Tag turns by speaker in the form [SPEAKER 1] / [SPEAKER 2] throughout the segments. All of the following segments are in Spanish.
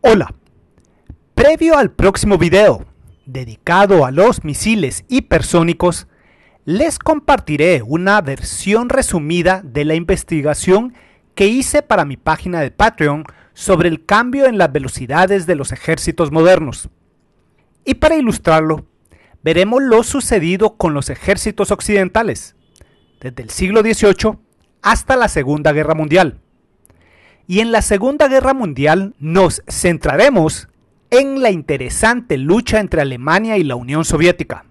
[SPEAKER 1] Hola, previo al próximo video dedicado a los misiles hipersónicos, les compartiré una versión resumida de la investigación que hice para mi página de Patreon sobre el cambio en las velocidades de los ejércitos modernos. Y para ilustrarlo, veremos lo sucedido con los ejércitos occidentales, desde el siglo XVIII hasta la Segunda Guerra Mundial y en la Segunda Guerra Mundial nos centraremos en la interesante lucha entre Alemania y la Unión Soviética.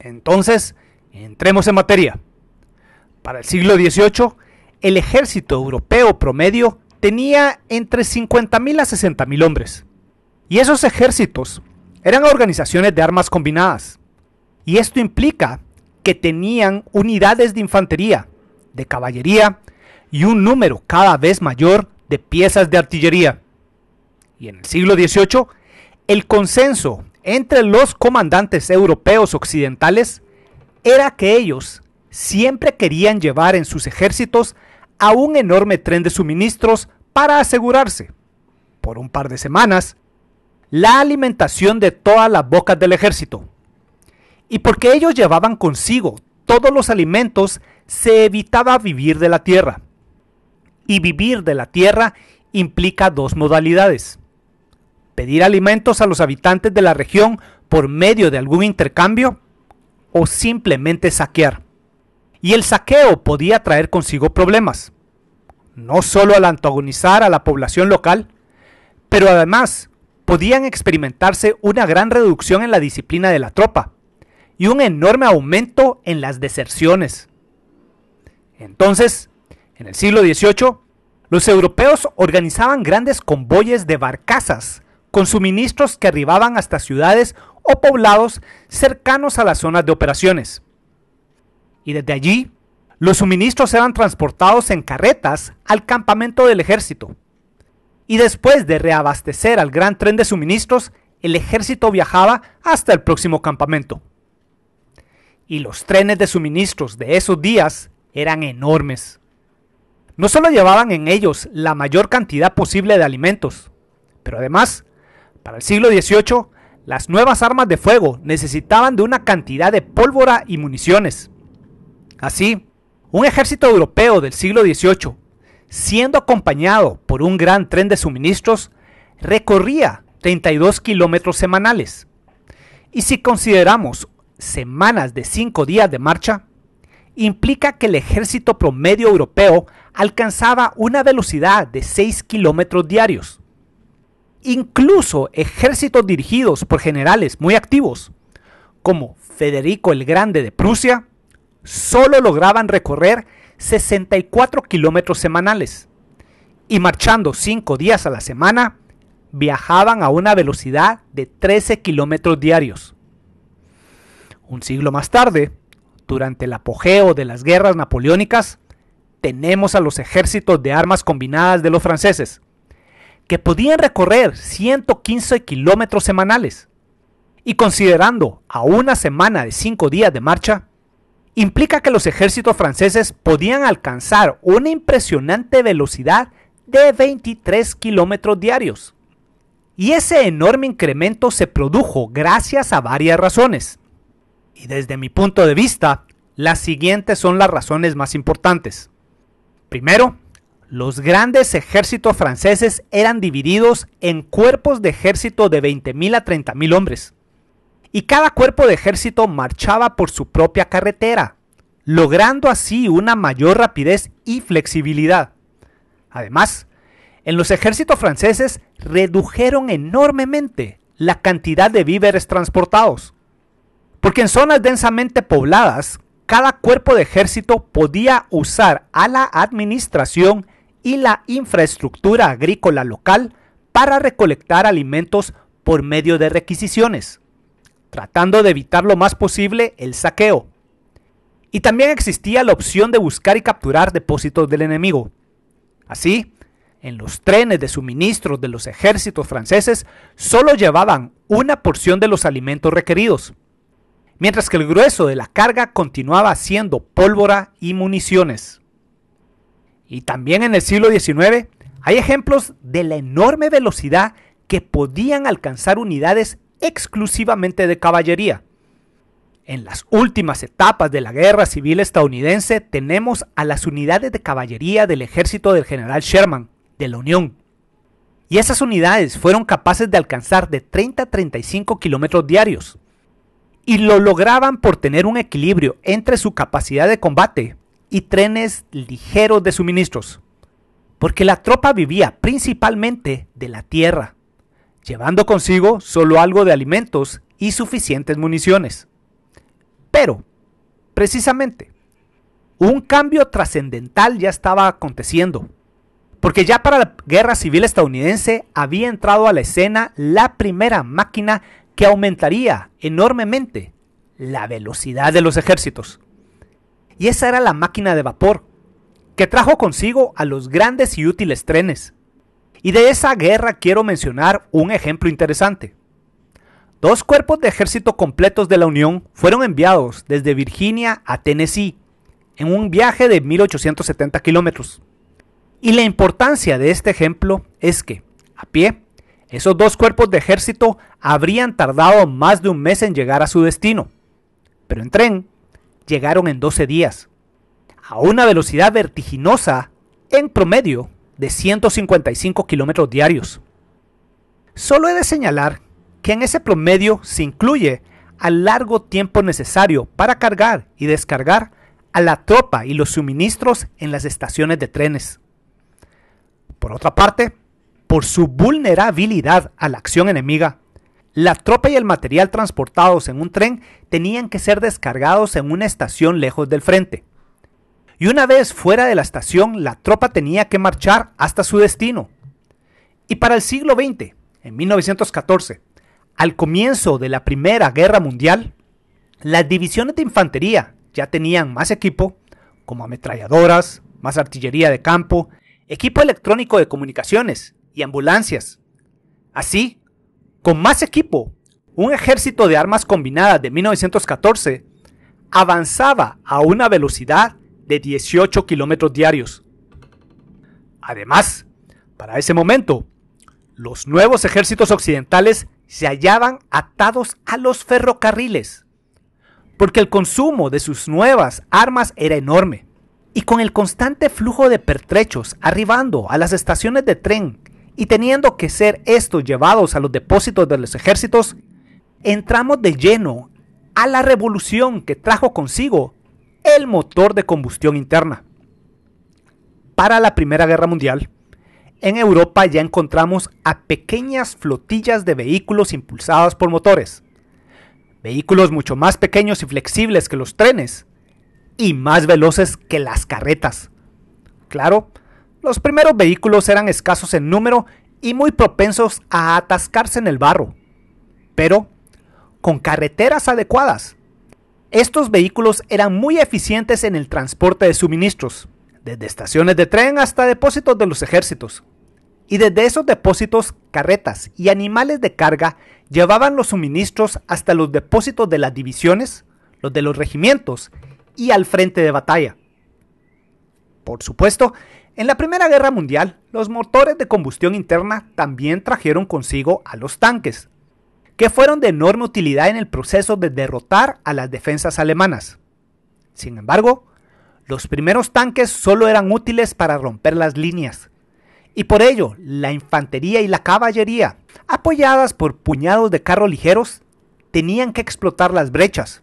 [SPEAKER 1] Entonces, entremos en materia. Para el siglo XVIII, el ejército europeo promedio tenía entre 50.000 a 60.000 hombres. Y esos ejércitos eran organizaciones de armas combinadas. Y esto implica que tenían unidades de infantería, de caballería, y un número cada vez mayor de piezas de artillería. Y en el siglo XVIII, el consenso entre los comandantes europeos occidentales era que ellos siempre querían llevar en sus ejércitos a un enorme tren de suministros para asegurarse, por un par de semanas, la alimentación de todas las bocas del ejército. Y porque ellos llevaban consigo todos los alimentos, se evitaba vivir de la tierra y vivir de la tierra implica dos modalidades. Pedir alimentos a los habitantes de la región por medio de algún intercambio o simplemente saquear. Y el saqueo podía traer consigo problemas, no solo al antagonizar a la población local, pero además podían experimentarse una gran reducción en la disciplina de la tropa y un enorme aumento en las deserciones. Entonces, en el siglo XVIII, los europeos organizaban grandes convoyes de barcazas con suministros que arribaban hasta ciudades o poblados cercanos a las zonas de operaciones. Y desde allí, los suministros eran transportados en carretas al campamento del ejército. Y después de reabastecer al gran tren de suministros, el ejército viajaba hasta el próximo campamento. Y los trenes de suministros de esos días eran enormes. No solo llevaban en ellos la mayor cantidad posible de alimentos, pero además, para el siglo XVIII, las nuevas armas de fuego necesitaban de una cantidad de pólvora y municiones. Así, un ejército europeo del siglo XVIII, siendo acompañado por un gran tren de suministros, recorría 32 kilómetros semanales. Y si consideramos semanas de 5 días de marcha, implica que el ejército promedio europeo alcanzaba una velocidad de 6 kilómetros diarios. Incluso ejércitos dirigidos por generales muy activos, como Federico el Grande de Prusia, solo lograban recorrer 64 kilómetros semanales y marchando 5 días a la semana, viajaban a una velocidad de 13 kilómetros diarios. Un siglo más tarde, durante el apogeo de las guerras napoleónicas, tenemos a los ejércitos de armas combinadas de los franceses, que podían recorrer 115 kilómetros semanales. Y considerando a una semana de 5 días de marcha, implica que los ejércitos franceses podían alcanzar una impresionante velocidad de 23 kilómetros diarios. Y ese enorme incremento se produjo gracias a varias razones. Y desde mi punto de vista, las siguientes son las razones más importantes. Primero, los grandes ejércitos franceses eran divididos en cuerpos de ejército de 20.000 a 30.000 hombres. Y cada cuerpo de ejército marchaba por su propia carretera, logrando así una mayor rapidez y flexibilidad. Además, en los ejércitos franceses redujeron enormemente la cantidad de víveres transportados, porque en zonas densamente pobladas cada cuerpo de ejército podía usar a la administración y la infraestructura agrícola local para recolectar alimentos por medio de requisiciones, tratando de evitar lo más posible el saqueo. Y también existía la opción de buscar y capturar depósitos del enemigo. Así, en los trenes de suministros de los ejércitos franceses solo llevaban una porción de los alimentos requeridos mientras que el grueso de la carga continuaba siendo pólvora y municiones. Y también en el siglo XIX hay ejemplos de la enorme velocidad que podían alcanzar unidades exclusivamente de caballería. En las últimas etapas de la guerra civil estadounidense tenemos a las unidades de caballería del ejército del general Sherman, de la Unión. Y esas unidades fueron capaces de alcanzar de 30 a 35 kilómetros diarios y lo lograban por tener un equilibrio entre su capacidad de combate y trenes ligeros de suministros, porque la tropa vivía principalmente de la tierra, llevando consigo solo algo de alimentos y suficientes municiones. Pero, precisamente, un cambio trascendental ya estaba aconteciendo, porque ya para la guerra civil estadounidense había entrado a la escena la primera máquina que aumentaría enormemente la velocidad de los ejércitos. Y esa era la máquina de vapor, que trajo consigo a los grandes y útiles trenes. Y de esa guerra quiero mencionar un ejemplo interesante. Dos cuerpos de ejército completos de la Unión fueron enviados desde Virginia a Tennessee en un viaje de 1870 kilómetros. Y la importancia de este ejemplo es que, a pie, esos dos cuerpos de ejército habrían tardado más de un mes en llegar a su destino, pero en tren llegaron en 12 días, a una velocidad vertiginosa en promedio de 155 kilómetros diarios. Solo he de señalar que en ese promedio se incluye al largo tiempo necesario para cargar y descargar a la tropa y los suministros en las estaciones de trenes. Por otra parte, por su vulnerabilidad a la acción enemiga. La tropa y el material transportados en un tren tenían que ser descargados en una estación lejos del frente. Y una vez fuera de la estación, la tropa tenía que marchar hasta su destino. Y para el siglo XX, en 1914, al comienzo de la Primera Guerra Mundial, las divisiones de infantería ya tenían más equipo, como ametralladoras, más artillería de campo, equipo electrónico de comunicaciones y ambulancias. Así, con más equipo, un ejército de armas combinadas de 1914 avanzaba a una velocidad de 18 kilómetros diarios. Además, para ese momento, los nuevos ejércitos occidentales se hallaban atados a los ferrocarriles, porque el consumo de sus nuevas armas era enorme, y con el constante flujo de pertrechos arribando a las estaciones de tren y teniendo que ser estos llevados a los depósitos de los ejércitos, entramos de lleno a la revolución que trajo consigo el motor de combustión interna. Para la Primera Guerra Mundial, en Europa ya encontramos a pequeñas flotillas de vehículos impulsados por motores, vehículos mucho más pequeños y flexibles que los trenes, y más veloces que las carretas. Claro, los primeros vehículos eran escasos en número y muy propensos a atascarse en el barro. Pero, con carreteras adecuadas, estos vehículos eran muy eficientes en el transporte de suministros, desde estaciones de tren hasta depósitos de los ejércitos. Y desde esos depósitos, carretas y animales de carga llevaban los suministros hasta los depósitos de las divisiones, los de los regimientos y al frente de batalla. Por supuesto, en la Primera Guerra Mundial, los motores de combustión interna también trajeron consigo a los tanques, que fueron de enorme utilidad en el proceso de derrotar a las defensas alemanas. Sin embargo, los primeros tanques solo eran útiles para romper las líneas, y por ello la infantería y la caballería, apoyadas por puñados de carros ligeros, tenían que explotar las brechas,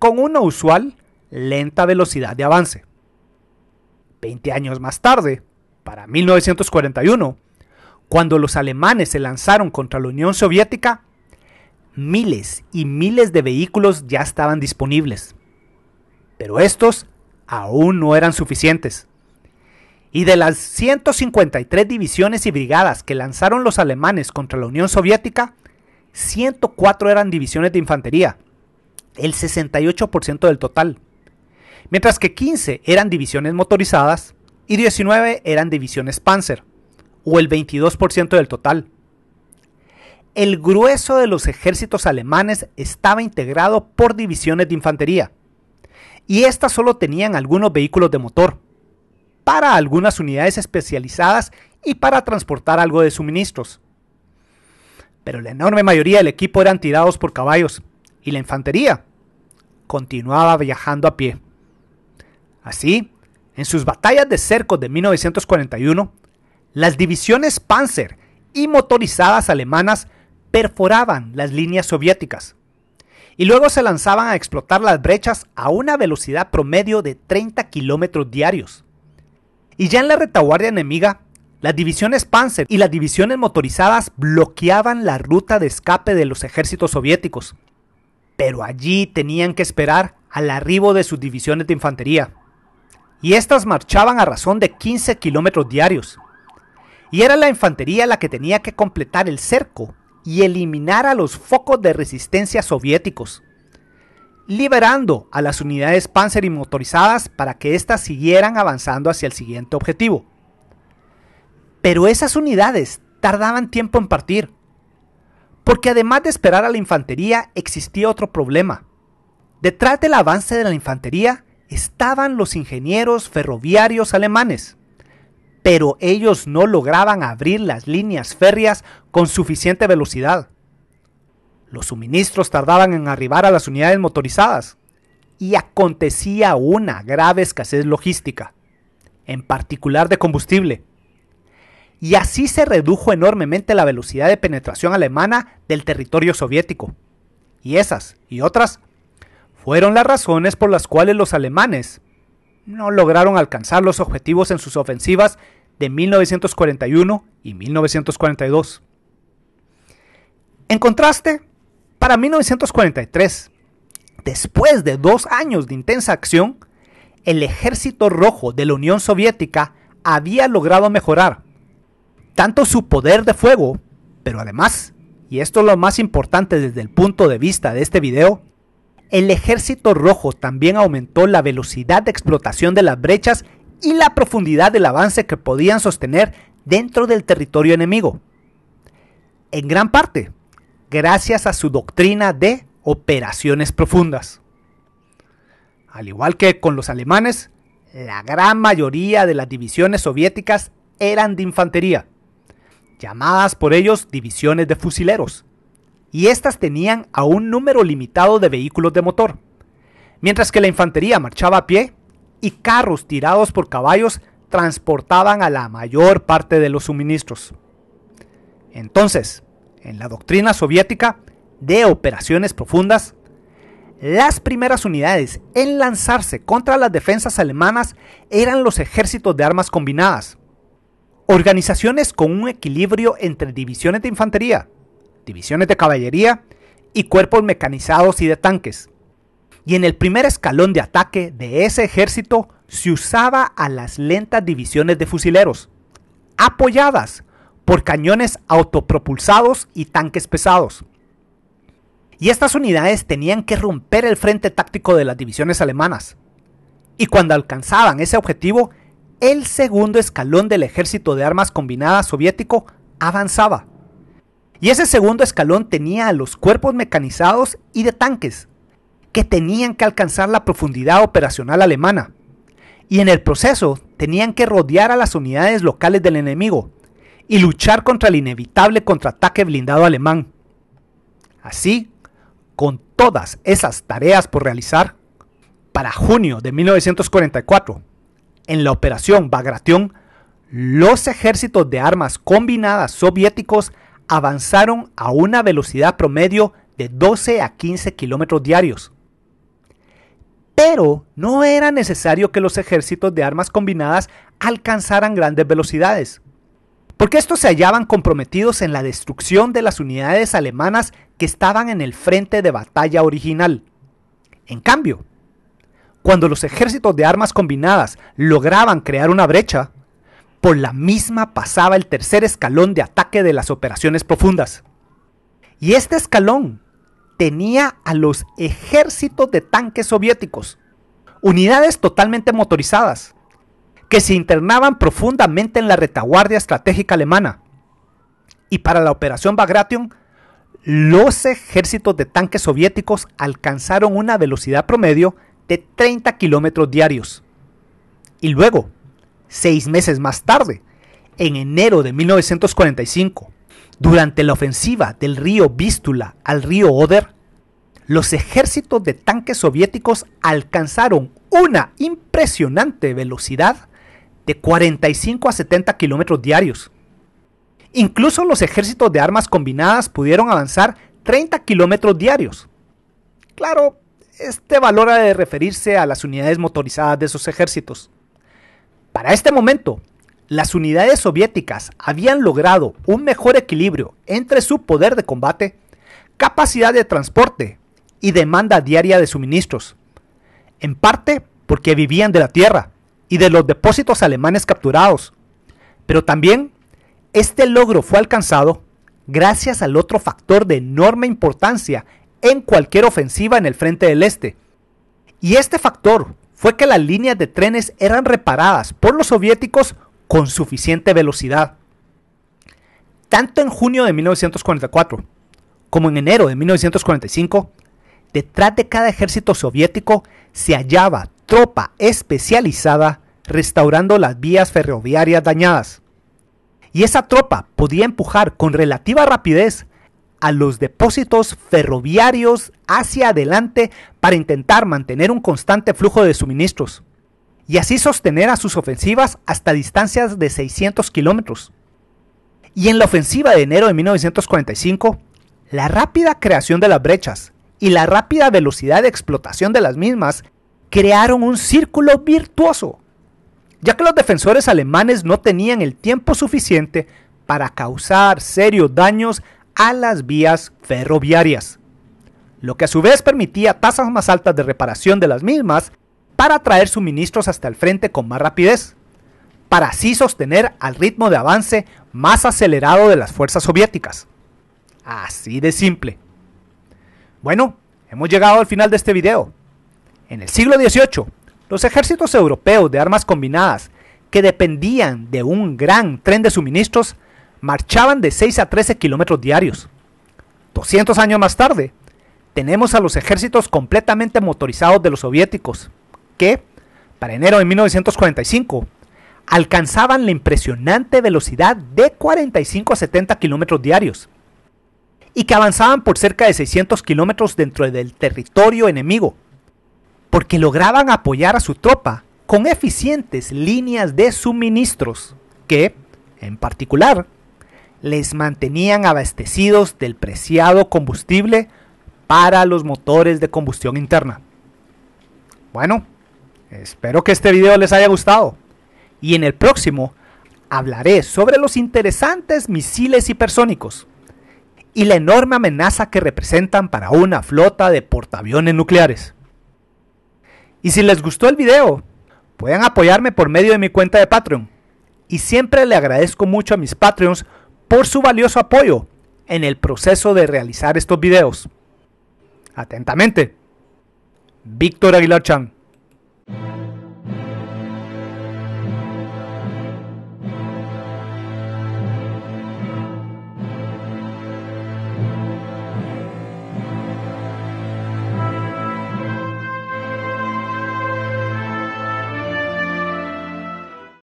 [SPEAKER 1] con una usual lenta velocidad de avance. Veinte años más tarde, para 1941, cuando los alemanes se lanzaron contra la Unión Soviética, miles y miles de vehículos ya estaban disponibles. Pero estos aún no eran suficientes. Y de las 153 divisiones y brigadas que lanzaron los alemanes contra la Unión Soviética, 104 eran divisiones de infantería, el 68% del total mientras que 15 eran divisiones motorizadas y 19 eran divisiones Panzer, o el 22% del total. El grueso de los ejércitos alemanes estaba integrado por divisiones de infantería, y estas solo tenían algunos vehículos de motor, para algunas unidades especializadas y para transportar algo de suministros. Pero la enorme mayoría del equipo eran tirados por caballos, y la infantería continuaba viajando a pie. Así, en sus batallas de cerco de 1941, las divisiones Panzer y motorizadas alemanas perforaban las líneas soviéticas y luego se lanzaban a explotar las brechas a una velocidad promedio de 30 kilómetros diarios. Y ya en la retaguardia enemiga, las divisiones Panzer y las divisiones motorizadas bloqueaban la ruta de escape de los ejércitos soviéticos. Pero allí tenían que esperar al arribo de sus divisiones de infantería y éstas marchaban a razón de 15 kilómetros diarios. Y era la infantería la que tenía que completar el cerco y eliminar a los focos de resistencia soviéticos, liberando a las unidades panzer y motorizadas para que éstas siguieran avanzando hacia el siguiente objetivo. Pero esas unidades tardaban tiempo en partir, porque además de esperar a la infantería existía otro problema. Detrás del avance de la infantería estaban los ingenieros ferroviarios alemanes, pero ellos no lograban abrir las líneas férreas con suficiente velocidad. Los suministros tardaban en arribar a las unidades motorizadas y acontecía una grave escasez logística, en particular de combustible. Y así se redujo enormemente la velocidad de penetración alemana del territorio soviético. Y esas y otras fueron las razones por las cuales los alemanes no lograron alcanzar los objetivos en sus ofensivas de 1941 y 1942. En contraste, para 1943, después de dos años de intensa acción, el ejército rojo de la Unión Soviética había logrado mejorar tanto su poder de fuego, pero además, y esto es lo más importante desde el punto de vista de este video, el ejército rojo también aumentó la velocidad de explotación de las brechas y la profundidad del avance que podían sostener dentro del territorio enemigo. En gran parte, gracias a su doctrina de operaciones profundas. Al igual que con los alemanes, la gran mayoría de las divisiones soviéticas eran de infantería, llamadas por ellos divisiones de fusileros y éstas tenían a un número limitado de vehículos de motor, mientras que la infantería marchaba a pie y carros tirados por caballos transportaban a la mayor parte de los suministros. Entonces, en la doctrina soviética de operaciones profundas, las primeras unidades en lanzarse contra las defensas alemanas eran los ejércitos de armas combinadas, organizaciones con un equilibrio entre divisiones de infantería, divisiones de caballería y cuerpos mecanizados y de tanques. Y en el primer escalón de ataque de ese ejército se usaba a las lentas divisiones de fusileros, apoyadas por cañones autopropulsados y tanques pesados. Y estas unidades tenían que romper el frente táctico de las divisiones alemanas. Y cuando alcanzaban ese objetivo, el segundo escalón del ejército de armas combinadas soviético avanzaba y ese segundo escalón tenía a los cuerpos mecanizados y de tanques, que tenían que alcanzar la profundidad operacional alemana. Y en el proceso tenían que rodear a las unidades locales del enemigo y luchar contra el inevitable contraataque blindado alemán. Así, con todas esas tareas por realizar, para junio de 1944, en la operación Bagration, los ejércitos de armas combinadas soviéticos avanzaron a una velocidad promedio de 12 a 15 kilómetros diarios. Pero no era necesario que los ejércitos de armas combinadas alcanzaran grandes velocidades, porque estos se hallaban comprometidos en la destrucción de las unidades alemanas que estaban en el frente de batalla original. En cambio, cuando los ejércitos de armas combinadas lograban crear una brecha, por la misma pasaba el tercer escalón de ataque de las operaciones profundas. Y este escalón tenía a los ejércitos de tanques soviéticos, unidades totalmente motorizadas, que se internaban profundamente en la retaguardia estratégica alemana. Y para la operación Bagration, los ejércitos de tanques soviéticos alcanzaron una velocidad promedio de 30 kilómetros diarios. Y luego, seis meses más tarde, en enero de 1945, durante la ofensiva del río Vístula al río Oder, los ejércitos de tanques soviéticos alcanzaron una impresionante velocidad de 45 a 70 kilómetros diarios. Incluso los ejércitos de armas combinadas pudieron avanzar 30 kilómetros diarios. Claro, este valor ha de referirse a las unidades motorizadas de esos ejércitos. Para este momento, las unidades soviéticas habían logrado un mejor equilibrio entre su poder de combate, capacidad de transporte y demanda diaria de suministros, en parte porque vivían de la tierra y de los depósitos alemanes capturados, pero también este logro fue alcanzado gracias al otro factor de enorme importancia en cualquier ofensiva en el frente del este, y este factor fue que las líneas de trenes eran reparadas por los soviéticos con suficiente velocidad. Tanto en junio de 1944 como en enero de 1945, detrás de cada ejército soviético se hallaba tropa especializada restaurando las vías ferroviarias dañadas. Y esa tropa podía empujar con relativa rapidez a los depósitos ferroviarios hacia adelante para intentar mantener un constante flujo de suministros y así sostener a sus ofensivas hasta distancias de 600 kilómetros. Y en la ofensiva de enero de 1945, la rápida creación de las brechas y la rápida velocidad de explotación de las mismas crearon un círculo virtuoso, ya que los defensores alemanes no tenían el tiempo suficiente para causar serios daños a las vías ferroviarias, lo que a su vez permitía tasas más altas de reparación de las mismas para traer suministros hasta el frente con más rapidez, para así sostener al ritmo de avance más acelerado de las fuerzas soviéticas. Así de simple. Bueno, hemos llegado al final de este video. En el siglo XVIII, los ejércitos europeos de armas combinadas, que dependían de un gran tren de suministros, marchaban de 6 a 13 kilómetros diarios. 200 años más tarde, tenemos a los ejércitos completamente motorizados de los soviéticos, que, para enero de 1945, alcanzaban la impresionante velocidad de 45 a 70 kilómetros diarios, y que avanzaban por cerca de 600 kilómetros dentro del territorio enemigo, porque lograban apoyar a su tropa con eficientes líneas de suministros, que, en particular, les mantenían abastecidos del preciado combustible para los motores de combustión interna. Bueno, espero que este video les haya gustado y en el próximo hablaré sobre los interesantes misiles hipersónicos y la enorme amenaza que representan para una flota de portaaviones nucleares. Y si les gustó el video, pueden apoyarme por medio de mi cuenta de Patreon. Y siempre le agradezco mucho a mis Patreons por su valioso apoyo en el proceso de realizar estos videos. Atentamente, Víctor Aguilar Chan.